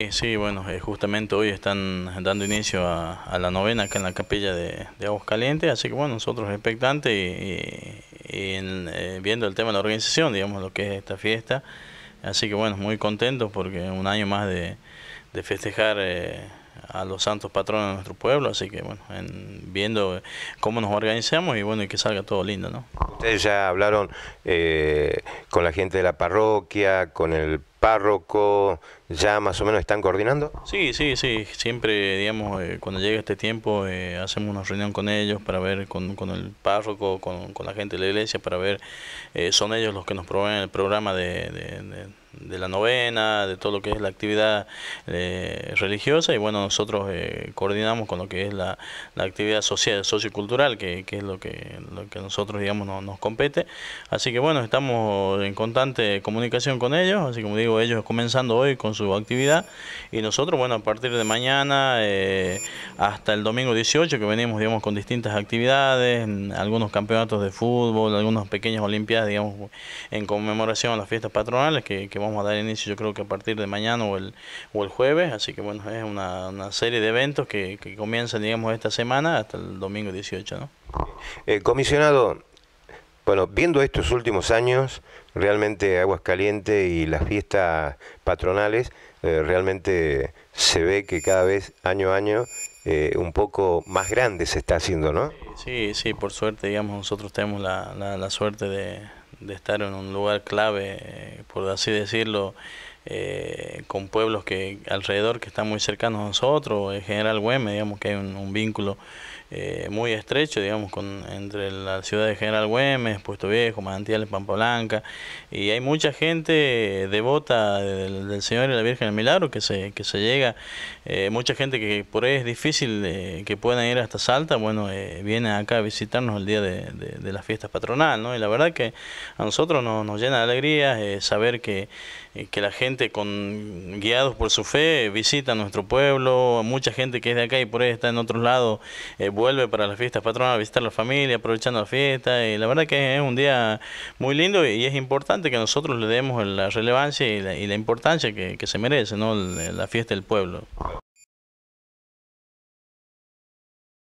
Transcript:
Eh, sí, bueno, eh, justamente hoy están dando inicio a, la novena acá en la capilla de, de Aguas así que bueno, nosotros expectantes y, eh, viendo el tema de la organización, digamos, lo que es esta fiesta, así que bueno, muy contentos porque un año más de, festejar a los santos patrones de nuestro pueblo, así que bueno, viendo cómo nos organizamos y bueno, y que salga todo lindo, ¿no? Ustedes ya hablaron con la gente de la parroquia, con el párroco, ya más o menos están coordinando? Sí, sí, sí. Siempre, digamos, eh, cuando llega este tiempo, eh, hacemos una reunión con ellos para ver, con, con el párroco, con, la gente de la iglesia, para ver, eh, son ellos los que nos proveen el programa de, la novena, de todo lo que es la actividad religiosa, y bueno, nosotros coordinamos con lo que es la, la actividad social, sociocultural, que, que, es lo que, lo que nosotros, digamos, nos compete. Así que bueno, estamos en constante comunicación con ellos, así como digo, ellos comenzando hoy con su actividad y nosotros, bueno, a partir de mañana eh, hasta el domingo 18 que venimos, digamos, con distintas actividades, algunos campeonatos de fútbol, algunas pequeñas olimpiadas, digamos, en conmemoración a las fiestas patronales que, vamos a dar inicio yo creo que a partir de mañana o el, o el jueves, así que bueno, es una, serie de eventos que, comienzan, digamos, esta semana hasta el domingo 18, ¿no? Eh, comisionado, bueno, viendo estos últimos años, realmente Calientes y las fiestas patronales, eh, realmente se ve que cada vez, año a año, eh, un poco más grande se está haciendo, ¿no? Sí, sí, por suerte, digamos, nosotros tenemos la, suerte de, estar en un lugar clave, por así decirlo, eh, con pueblos que alrededor que están muy cercanos a nosotros, en General Güemes, digamos que hay un, vínculo eh, muy estrecho, digamos, con, entre la ciudad de General Güemes, Puesto Viejo, Manantiales, Pampa Blanca, y hay mucha gente eh, devota del, Señor y la Virgen del Milagro que se, que se llega, eh, mucha gente que por ahí es difícil que puedan ir hasta Salta, bueno, viene acá a visitarnos el día de, de, de las fiestas patronal, ¿no? Y la verdad que a nosotros nos, nos llena de alegría saber que eh, que la gente con guiados por su fe visita nuestro pueblo, mucha gente que es de acá y por ahí está en otros lados, eh, vuelve para las fiestas patronales a visitar a la familia, aprovechando la fiesta, y la verdad que es un día muy lindo y es importante que nosotros le demos la relevancia y la, importancia que, que, se merece, ¿no? La fiesta del pueblo.